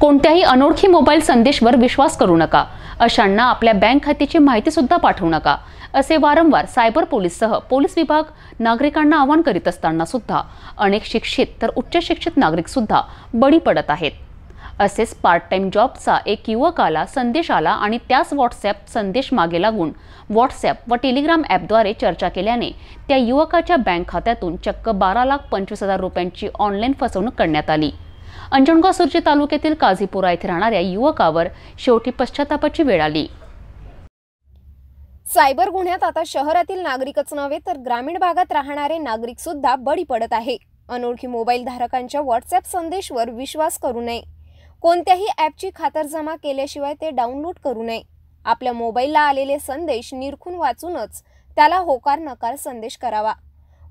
कोणत्याही अनोळखी मोबाईल संदेशवर विश्वास करू नका अशांना आपल्या बँक खात्याची माहितीसुद्धा पाठवू नका असे वारंवार सायबर पोलीससह पोलीस विभाग नागरिकांना आवाहन करीत असताना सुद्धा अनेक शिक्षित तर उच्च शिक्षित नागरिकसुद्धा बळी पडत आहेत असेच पार्ट टाइम जॉबचा एक युवकाला संदेश आला आणि त्याच व्हॉट्सॲप संदेश मागे लागून व्हॉट्सॲप व टेलिग्राम ॲपद्वारे चर्चा केल्याने त्या युवकाच्या बँक खात्यातून चक्क बारा लाख पंचवीस हजार रुपयांची ऑनलाईन फसवणूक करण्यात आली अंजणगाव सुरजी तालुक्यातील काझीपुरा येथे राहणाऱ्या युवकावर शेवटी पश्चातापाची वेळ आली सायबर गुन्ह्यात आता शहरातील नागरिकच नव्हे तर ग्रामीण भागात राहणारे नागरिक सुद्धा बळी पडत आहे अनोळखी मोबाईल धारकांच्या व्हॉट्सअप संदेशवर विश्वास करू नये कोणत्याही ॲपची खातरजमा केल्याशिवाय ते डाउनलोड करू नये आपल्या मोबाईलला आलेले संदेश निरखून वाचूनच त्याला होकार नकार संदेश करावा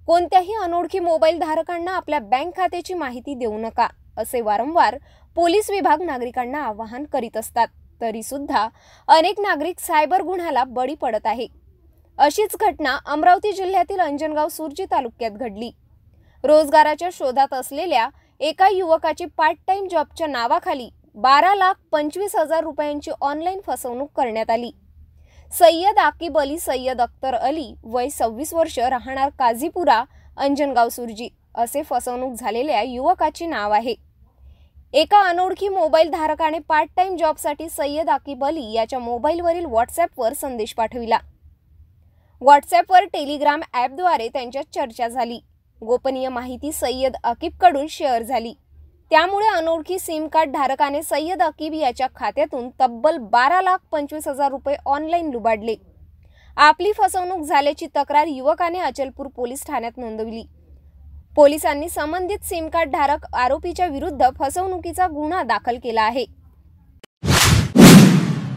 कोणत्याही अनोळखी मोबाईल धारकांना आपल्या बँक खात्याची माहिती देऊ नका असे वारंवार पोलीस विभाग नागरिकांना आवाहन करीत असतात तरीसुद्धा अनेक नागरिक सायबर गुन्ह्याला बळी पडत आहे अशीच घटना अमरावती जिल्ह्यातील अंजनगाव सुरजी तालुक्यात घडली रोजगाराच्या शोधात असलेल्या एका युवकाची पार्ट टाइम जॉबच्या नावाखाली बारा लाख पंचवीस हजार रुपयांची ऑनलाईन फसवणूक करण्यात आली सय्यद आकिब अली सय्यद अख्तर अली वय सव्वीस वर्ष राहणार काझीपुरा अंजनगाव सुरजी असे फसवणूक झालेल्या युवकाचे नाव आहे एका अनोळखी मोबाईल धारकाने पार्ट टाइम जॉबसाठी सय्यद आकिब अली याच्या मोबाईलवरील व्हॉट्सॲपवर संदेश पाठविला व्हॉट्सॲपवर टेलिग्राम ॲपद्वारे त्यांच्यात चर्चा झाली गोपनीय माहिती सय्यद अकीबकडून शेअर झाली त्यामुळे अनोळखी सिम कार्ड धारकाने सय्यद अकीब याच्या खात्यातून तब्बल बारा लाख पंचवीस हजार रुपये ऑनलाईन लुबाडले आपली फसवणूक झाल्याची तक्रार युवकाने अचलपूर पोलीस ठाण्यात नोंदवली पोलिसांनी संबंधित सिमकार्ड धारक आरोपीच्या विरुद्ध फसवणुकीचा गुन्हा दाखल केला आहे